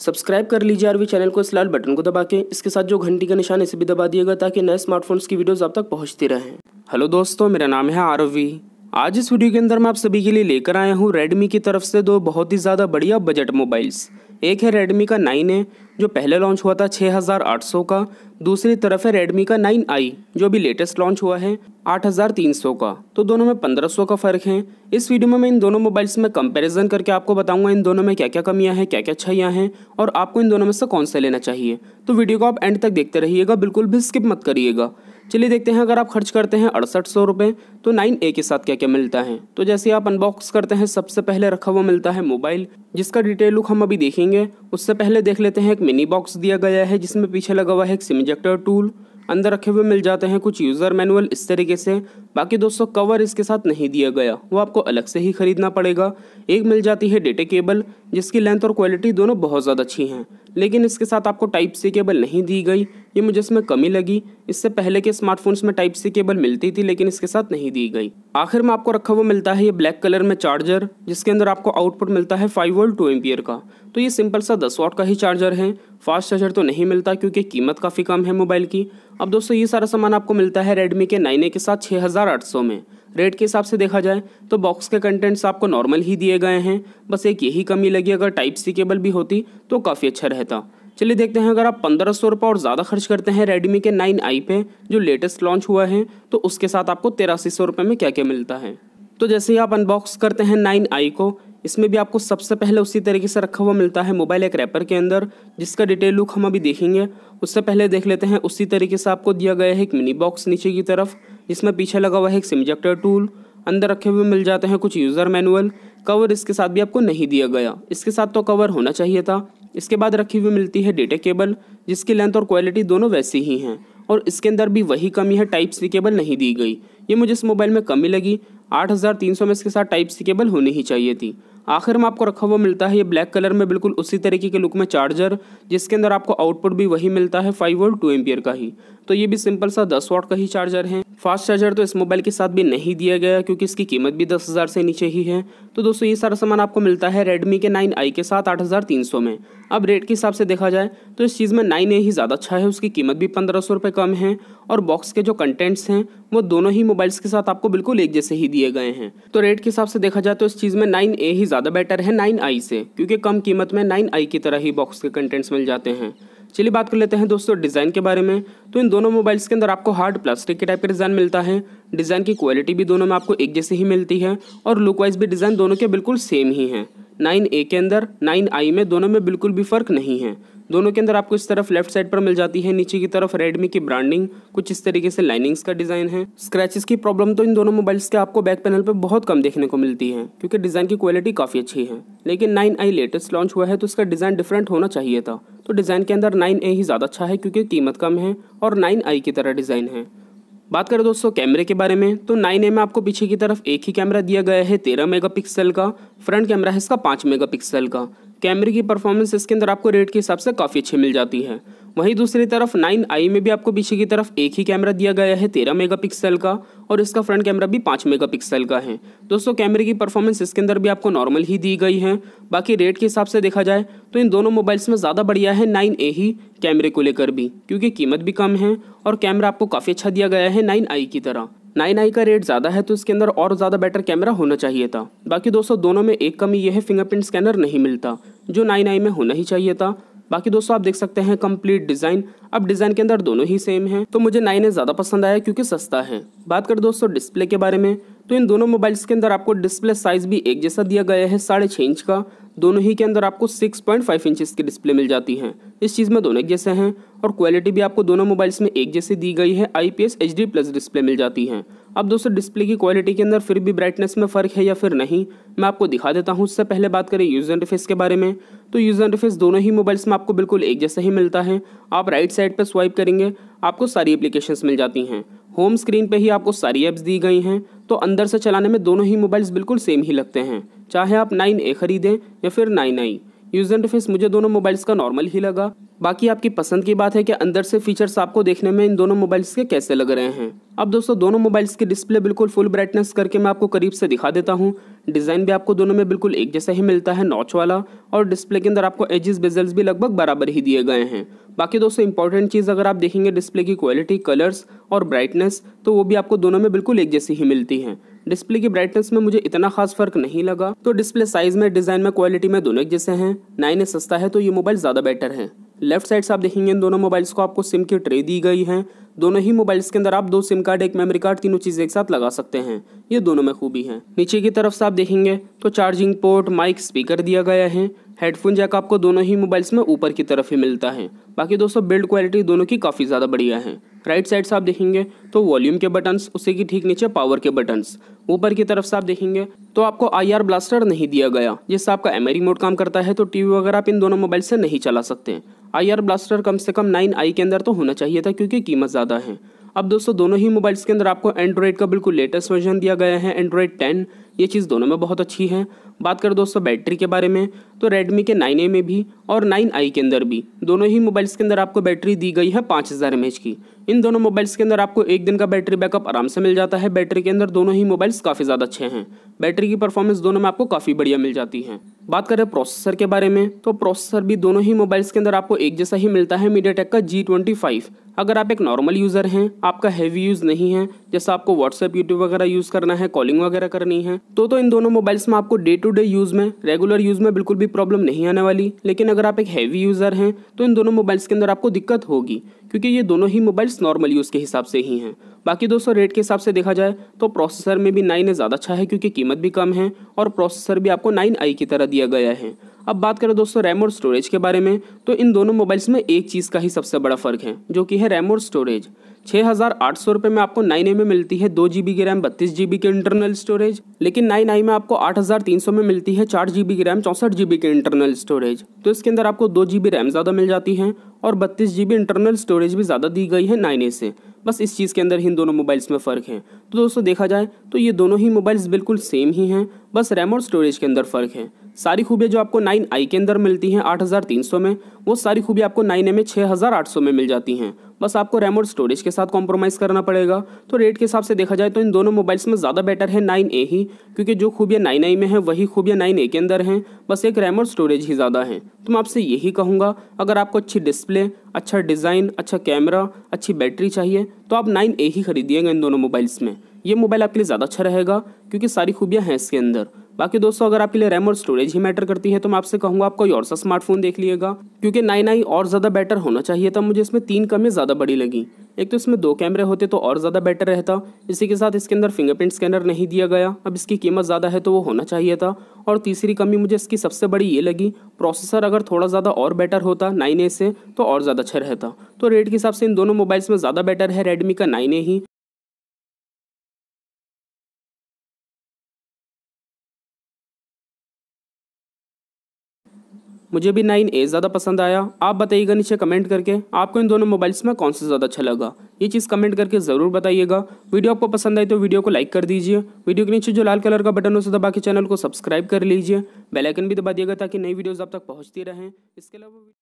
subscribe कर लीजिए RV channel को इस लाल बटन को दबा के इसके साथ जो घंटी का निशान इसे भी दबा दिएगा ताकि नए स्मार्टफोन्स की वीडियोस आप तक पहुंचती रहें हेलो दोस्तों मेरा नाम है आरवी आज इस वीडियो के अंदर मैं आप सभी के लिए लेकर आया हूँ रेडमी की तरफ से दो बहुत ही ज़्यादा बढ़िया बजट मोबाइल्स एक है रेडमी का नाइन ए जो पहले लॉन्च हुआ था 6800 का दूसरी तरफ है रेडमी का नाइन आई जो अभी लेटेस्ट लॉन्च हुआ है 8300 का तो दोनों में 1500 का फ़र्क है इस वीडियो में मैं इन दोनों मोबाइल्स में कंपैरिजन करके आपको बताऊंगा इन दोनों में क्या क्या कमियां हैं क्या क्या अच्छाइयाँ हैं और आपको इन दोनों में से कौन सा लेना चाहिए तो वीडियो को आप एंड तक देखते रहिएगा बिल्कुल भी स्किप मत करिएगा चलिए देखते हैं अगर आप खर्च करते हैं अड़सठ सौ रुपये तो नाइन ए के साथ क्या क्या मिलता है तो जैसे आप अनबॉक्स करते हैं सबसे पहले रखा हुआ मिलता है मोबाइल जिसका डिटेल लुक हम अभी देखेंगे उससे पहले देख लेते हैं एक मिनी बॉक्स दिया गया है जिसमें पीछे लगा हुआ है एक सिम इजेक्टर टूल अंदर रखे हुए मिल जाते हैं कुछ यूज़र मैनुअल इस तरीके से बाकी दोस्तों कवर इसके साथ नहीं दिया गया वो आपको अलग से ही खरीदना पड़ेगा एक मिल जाती है डेटे केबल जिसकी लेंथ और क्वालिटी दोनों बहुत ज़्यादा अच्छी हैं लेकिन इसके साथ आपको टाइप सी केबल नहीं दी गई ये मुझे इसमें कमी लगी इससे पहले के स्मार्टफोन्स में टाइप सी केबल मिलती थी लेकिन इसके साथ नहीं दी गई आखिर में आपको रखा हुआ मिलता है ये ब्लैक कलर में चार्जर जिसके अंदर आपको आउटपुट मिलता है फाइव वोल्ट टू एम्पियर का तो ये सिंपल सा दस वॉट का ही चार्जर है फास्ट चार्जर तो नहीं मिलता क्योंकि कीमत काफ़ी कम है मोबाइल की अब दोस्तों ये सारा सामान आपको मिलता है रेडमी के नाइन के साथ छः में रेट के हिसाब से देखा जाए तो बॉक्स के कंटेंट्स आपको नॉर्मल ही दिए गए हैं बस एक यही कमी लगी अगर टाइप सी केबल भी होती तो काफ़ी अच्छा रहता चलिए देखते हैं अगर आप पंद्रह सौ रुपये और ज़्यादा खर्च करते हैं रेडमी के नाइन आई पे जो लेटेस्ट लॉन्च हुआ है तो उसके साथ आपको तेरासी सौ रुपये में क्या क्या मिलता है तो जैसे ही आप अनबॉक्स करते हैं नाइन आई को इसमें भी आपको सबसे पहले उसी तरीके से रखा हुआ मिलता है मोबाइल एक रैपर के अंदर जिसका डिटेल लुक हम अभी देखेंगे उससे पहले देख लेते हैं उसी तरीके से आपको दिया गया है एक मिनी बॉक्स नीचे की तरफ जिसमें पीछे लगा हुआ है एक सिमजेक्टर टूल अंदर रखे हुए मिल जाते हैं कुछ यूज़र मैनुअल कवर इसके साथ भी आपको नहीं दिया गया इसके साथ तो कवर होना चाहिए था इसके बाद रखी हुई मिलती है डेटा केबल जिसकी लेंथ और क्वालिटी दोनों वैसी ही हैं और इसके अंदर भी वही कमी है टाइप सी केबल नहीं दी गई ये मुझे इस मोबाइल में कमी लगी 8300 में इसके साथ टाइप सी केबल होनी ही चाहिए थी आखिर में आपको रखा हुआ मिलता है ये ब्लैक कलर में बिल्कुल उसी तरीके के लुक में चार्जर जिसके अंदर आपको आउटपुट भी वही मिलता है फाइव वोल्ट टू एम्पियर का ही तो ये भी सिंपल सा दस वॉट का ही चार्जर है फास्ट चार्जर तो इस मोबाइल के साथ भी नहीं दिया गया क्योंकि इसकी कीमत भी दस हज़ार से नीचे ही है तो दोस्तों ये सारा सामान आपको मिलता है रेडमी के नाइन आई के साथ आठ हज़ार तीन सौ में अब रेट के हिसाब से देखा जाए तो इस चीज़ में नाइन ए ही ज़्यादा अच्छा है उसकी कीमत भी पंद्रह सौ रुपये कम है और बॉक्स के जो कंटेंट्स हैं वो दोनों ही मोबाइल्स के साथ आपको बिल्कुल एक जैसे ही दिए गए हैं तो रेट के हिसाब से देखा जाए तो इस चीज़ में नाइन ए ही ज़्यादा बेटर है नाइन आई से क्योंकि कम कीमत में नाइन आई की तरह ही बॉक्स के कंटेंट्स मिल जाते हैं चलिए बात कर लेते हैं दोस्तों डिज़ाइन के बारे में तो इन दोनों मोबाइल्स के अंदर आपको हार्ड प्लास्टिक के टाइप का डिज़ाइन मिलता है डिज़ाइन की क्वालिटी भी दोनों में आपको एक जैसे ही मिलती है और लुक वाइज भी डिज़ाइन दोनों के बिल्कुल सेम ही हैं नाइन ए के अंदर नाइन आई में दोनों में बिल्कुल भी फ़र्क नहीं है दोनों के अंदर आपको इस तरफ लेफ्ट साइड पर मिल जाती है नीचे की तरफ रेडमी की ब्रांडिंग कुछ इस तरीके से लाइनिंग्स का डिज़ाइन है स्क्रैचेस की प्रॉब्लम तो इन दोनों मोबाइल्स के आपको बैक पैनल पर बहुत कम देखने को मिलती है क्योंकि डिज़ाइन की क्वालिटी काफ़ी अच्छी है लेकिन नाइन आई लेटेस्ट लॉन्च हुआ है तो उसका डिज़ाइन डिफरेंट होना चाहिए था तो डिज़ाइन के अंदर नाइन ए ही ज़्यादा अच्छा है क्योंकि कीमत कम है और नाइन आई की तरह डिज़ाइन है बात करें दोस्तों कैमरे के बारे में तो नाइन में आपको पीछे की तरफ एक ही कैमरा दिया गया है तेरह मेगापिक्सल का फ्रंट कैमरा है इसका पाँच मेगापिक्सल का कैमरे की परफॉर्मेंस इसके अंदर आपको रेट के हिसाब से काफ़ी अच्छी मिल जाती है वहीं दूसरी तरफ नाइन आई में भी आपको पीछे की तरफ एक ही कैमरा दिया गया है तेरह मेगापिक्सल का और इसका फ्रंट कैमरा भी पाँच मेगापिक्सल का है दोस्तों कैमरे की परफॉर्मेंस इसके अंदर भी आपको नॉर्मल ही दी गई है बाकी रेट के हिसाब से देखा जाए तो इन दोनों मोबाइल्स में ज़्यादा बढ़िया है नाइन ए ही कैमरे को लेकर भी क्योंकि कीमत भी कम है और कैमरा आपको काफ़ी अच्छा दिया गया है नाइन आई की तरह नाइन आई का रेट ज़्यादा है तो इसके अंदर और ज़्यादा बेटर कैमरा होना चाहिए था बाकी दोस्तों दोनों में एक कमी यह है फिंगरप्रिंट स्कैनर नहीं मिलता जो नाइन आई में होना ही चाहिए था बाकी दोस्तों आप देख सकते हैं कंप्लीट डिज़ाइन अब डिज़ाइन के अंदर दोनों ही सेम है तो मुझे नाइन ज़्यादा पसंद आया क्योंकि सस्ता है बात करें दोस्तों डिस्प्ले के बारे में तो इन दोनों मोबाइल्स के अंदर आपको डिस्प्ले साइज भी एक जैसा दिया गया है साढ़े छः इंच का दोनों ही के अंदर आपको 6.5 पॉइंट इंचज़ की डिस्प्ले मिल जाती है इस चीज़ में दोनों एक जैसे हैं और क्वालिटी भी आपको दोनों मोबाइल्स में एक जैसे दी गई है आई पी प्लस डिस्प्ले मिल जाती है अब दोस्तों डिस्प्ले की क्वालिटी के अंदर फिर भी ब्राइटनेस में फ़र्क है या फिर नहीं मैं आपको दिखा देता हूँ उससे पहले बात करें यूज़र इंटरफेस के बारे में तो यूज़र इंटरफेस दोनों ही मोबाइल्स में आपको बिल्कुल एक जैसा ही मिलता है आप राइट साइड पर स्वाइप करेंगे आपको सारी एप्लीकेशंस मिल जाती हैं होम स्क्रीन पे ही आपको सारी ऐप्स दी गई हैं तो अंदर से चलाने में दोनों ही मोबाइल्स बिल्कुल सेम ही लगते हैं चाहे आप नाइन ए खरीदें या फिर नाइन आई यूज इंटरफेस मुझे दोनों मोबाइल्स का नॉर्मल ही लगा बाकी आपकी पसंद की बात है कि अंदर से फीचर्स आपको देखने में इन दोनों मोबाइल्स के कैसे लग रहे हैं अब दोस्तों दोनों मोबाइल्स की डिस्प्ले बिल्कुल फुल ब्राइटनेस करके मैं आपको करीब से दिखा देता हूँ डिज़ाइन भी आपको दोनों में बिल्कुल एक जैसा ही मिलता है नॉच वाला और डिस्प्ले के अंदर आपको एजिस बेजल्स भी लगभग बराबर ही दिए गए हैं बाकी दोस्तों इंपॉर्टेंट चीज़ अगर आप देखेंगे डिस्प्ले की क्वालिटी कलर्स और ब्राइटनेस तो वो भी आपको दोनों में बिल्कुल एक जैसी ही मिलती है डिस्प्ले की ब्राइटनेस में मुझे इतना खास फर्क नहीं लगा तो डिस्प्ले साइज में डिज़ाइन में क्वालिटी में दोनों एक जैसे हैं नाइन सस्ता है तो ये मोबाइल ज़्यादा बेटर है लेफ्ट साइड से आप देखेंगे इन दोनों मोबाइल्स को आपको सिम की ट्रे दी गई है दोनों ही मोबाइल्स के अंदर आप दो सिम कार्ड एक मेमोरी कार्ड तीनों चीज़ें एक साथ लगा सकते हैं ये दोनों में खूबी है नीचे की तरफ से आप देखेंगे तो चार्जिंग पोर्ट माइक स्पीकर दिया गया है हेडफोन जैक आपको दोनों ही मोबाइल्स में ऊपर की तरफ ही मिलता है बाकी दोस्तों बिल्ड क्वालिटी दोनों की काफ़ी ज़्यादा बढ़िया है राइट साइड से आप देखेंगे तो वॉल्यूम के बटन्स उसी की ठीक नीचे पावर के बटन्स ऊपर की तरफ से आप देखेंगे तो आपको आई आर ब्लास्टर नहीं दिया गया जिससे आपका एम रिमोट काम करता है तो टीवी वगैरह आप इन दोनों मोबाइल से नहीं चला सकते आई आर ब्लास्टर कम से कम नाइन आई के अंदर तो होना चाहिए था क्योंकि कीमत ज़्यादा ज़्यादा हैं अब दोस्तों दोनों ही मोबाइल्स के अंदर आपको एंड्रॉयड का बिल्कुल लेटेस्ट वर्जन दिया गया है एंड्रॉयड टेन ये चीज़ दोनों में बहुत अच्छी है बात करें दोस्तों बैटरी के बारे में तो रेडमी के नाइन ए में भी और नाइन आई के अंदर भी दोनों ही मोबाइल्स के अंदर आपको बैटरी दी गई है पाँच हज़ार एम की इन दोनों मोबाइल्स के अंदर आपको एक दिन का बैटरी बैकअप आराम से मिल जाता है बैटरी के अंदर दोनों ही मोबाइल्स काफ़ी ज़्यादा अच्छे हैं बैटरी की परफॉर्मेंस दोनों में आपको काफ़ी बढ़िया मिल जाती है बात करें प्रोसेसर के बारे में तो प्रोसेसर भी दोनों ही मोबाइल्स के अंदर आपको एक जैसा ही मिलता है मीडिया का जी ट्वेंटी फाइव अगर आप एक नॉर्मल यूज़र हैं आपका हैवी यूज़ नहीं है जैसा आपको व्हाट्सएप यूट्यूब वगैरह यूज़ करना है कॉलिंग वगैरह करनी है तो तो इन दोनों मोबाइल्स में आपको डे टू डे यूज़ में रेगुलर यूज़ में बिल्कुल भी प्रॉब्लम नहीं आने वाली लेकिन अगर आप एक हैवी यूज़र हैं तो इन दोनों मोबाइल्स के अंदर आपको दिक्कत होगी क्योंकि ये दोनों ही मोबाइल्स नॉर्मल यूज़ के हिसाब से ही हैं बाकी दोस्तों रेट के हिसाब से देखा जाए तो प्रोसेसर में भी नाइन ज़्यादा अच्छा है क्योंकि कीमत भी कम है और प्रोसेसर भी आपको नाइन आई की तरह दिया गया है अब बात करें दोस्तों रैम और स्टोरेज के बारे में तो इन दोनों मोबाइल्स में एक चीज़ का ही सबसे बड़ा फ़र्क है जो कि है रैम और स्टोरेज छः हज़ार आठ सौ रुपये में आपको नाइन ए में मिलती है दो जी बी की रैम बत्तीस जी बी की इंटरनल स्टोरेज लेकिन नाइन आई में आपको आठ हज़ार तीन सौ में मिलती है चार जी बी की रैम चौंसठ जी बी की इंटरनल स्टोरेज तो इसके अंदर आपको दो जी बी रैम ज़्यादा मिल जाती है और बत्तीस जी बी इंटरनल स्टोरेज भी ज़्यादा दी गई है नाइन ए से बस इस चीज़ के अंदर इन दोनों मोबाइल्स में फ़र्क है तो दोस्तों देखा जाए तो ये दोनों ही मोबाइल्स बिल्कुल सेम ही हैं बस रैम और स्टोरेज के अंदर फ़र्क है सारी खूबियाँ जो आपको नाइन आई के अंदर मिलती हैं आठ हज़ार तीन सौ में वो सारी खूबियाँ आपको नाइन ए में छः हज़ार आठ सौ में मिल जाती हैं बस आपको रैम और स्टोरेज के साथ कॉम्प्रोमाइज़ करना पड़ेगा तो रेट के हिसाब से देखा जाए तो इन दोनों मोबाइल्स में ज़्यादा बेटर है नाइन ए ही क्योंकि जो खूबियाँ नाइन आई में है वही खूबियाँ नाइन ए के अंदर हैं बस एक रैम और स्टोरेज ही ज़्यादा है तो मैं आपसे यही कहूँगा अगर आपको अच्छी डिस्प्ले अच्छा डिज़ाइन अच्छा कैमरा अच्छी बैटरी चाहिए तो आप नाइन ए ही खरीदिएगा इन दोनों मोबाइल्स में ये मोबाइल आपके लिए ज़्यादा अच्छा रहेगा क्योंकि सारी खूबियाँ हैं इसके अंदर बाकी दोस्तों अगर आपके लिए रैम और स्टोरेज ही मैटर करती है तो मैं आपसे कहूँगा आप कोई और सा स्मार्टफोन देख लीजिएगा क्योंकि नाइन आई और ज़्यादा बेटर होना चाहिए था मुझे इसमें तीन कमियाँ ज़्यादा बड़ी लगी एक तो इसमें दो कैमरे होते तो और ज़्यादा बेटर रहता इसी के साथ इसके अंदर फिंगरप्रिंट स्कैनर नहीं दिया गया अब इसकी कीमत ज़्यादा है तो वो होना चाहिए था और तीसरी कमी मुझे इसकी सबसे बड़ी ये लगी प्रोसेसर अगर थोड़ा ज़्यादा और बेटर होता नाइन ए से तो और ज़्यादा अच्छा रहता तो रेट के हिसाब से इन दोनों मोबाइल्स में ज़्यादा बेटर है रेडमी का नाइन ए ही मुझे भी नाइन ए ज़्यादा पसंद आया आप बताइएगा नीचे कमेंट करके आपको इन दोनों मोबाइल्स में कौन सा ज़्यादा अच्छा लगा ये चीज़ कमेंट करके ज़रूर बताइएगा वीडियो आपको पसंद आई तो वीडियो को लाइक कर दीजिए वीडियो के नीचे जो लाल कलर का बटन उसे दबा के चैनल को सब्सक्राइब कर लीजिए बेलाइकन भी दबा दिएगा ताकि नई वीडियोज़ आप तक पहुँचती रहें इसके अलावा